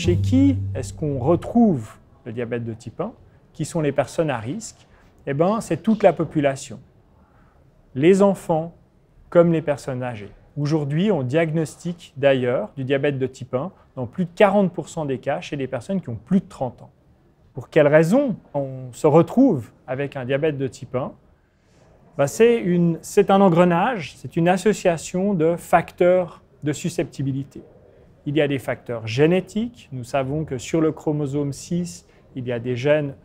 Chez qui est-ce qu'on retrouve le diabète de type 1 Qui sont les personnes à risque Eh bien, c'est toute la population. Les enfants comme les personnes âgées. Aujourd'hui, on diagnostique d'ailleurs du diabète de type 1 dans plus de 40% des cas chez des personnes qui ont plus de 30 ans. Pour quelles raisons on se retrouve avec un diabète de type 1 ben, C'est un engrenage, c'est une association de facteurs de susceptibilité. Il y a des facteurs génétiques. Nous savons que sur le chromosome 6, il y a des gènes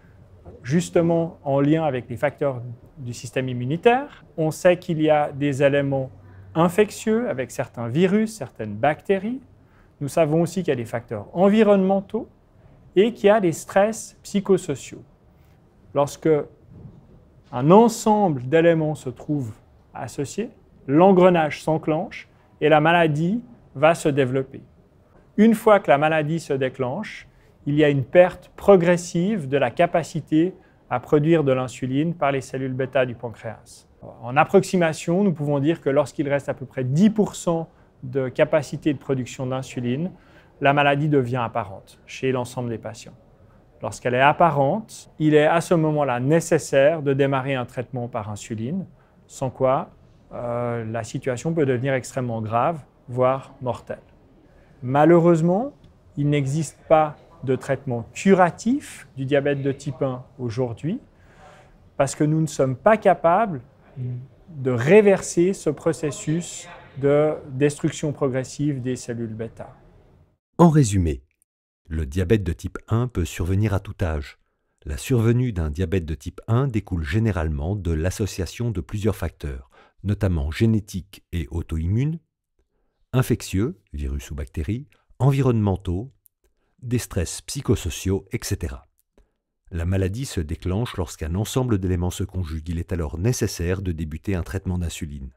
justement en lien avec les facteurs du système immunitaire. On sait qu'il y a des éléments infectieux avec certains virus, certaines bactéries. Nous savons aussi qu'il y a des facteurs environnementaux et qu'il y a des stress psychosociaux. Lorsque un ensemble d'éléments se trouve associé, l'engrenage s'enclenche et la maladie va se développer. Une fois que la maladie se déclenche, il y a une perte progressive de la capacité à produire de l'insuline par les cellules bêta du pancréas. En approximation, nous pouvons dire que lorsqu'il reste à peu près 10% de capacité de production d'insuline, la maladie devient apparente chez l'ensemble des patients. Lorsqu'elle est apparente, il est à ce moment-là nécessaire de démarrer un traitement par insuline, sans quoi euh, la situation peut devenir extrêmement grave, voire mortelle. Malheureusement, il n'existe pas de traitement curatif du diabète de type 1 aujourd'hui parce que nous ne sommes pas capables de réverser ce processus de destruction progressive des cellules bêta. En résumé, le diabète de type 1 peut survenir à tout âge. La survenue d'un diabète de type 1 découle généralement de l'association de plusieurs facteurs, notamment génétiques et auto-immunes, infectieux, virus ou bactéries, environnementaux, des stress psychosociaux, etc. La maladie se déclenche lorsqu'un ensemble d'éléments se conjugue. Il est alors nécessaire de débuter un traitement d'insuline.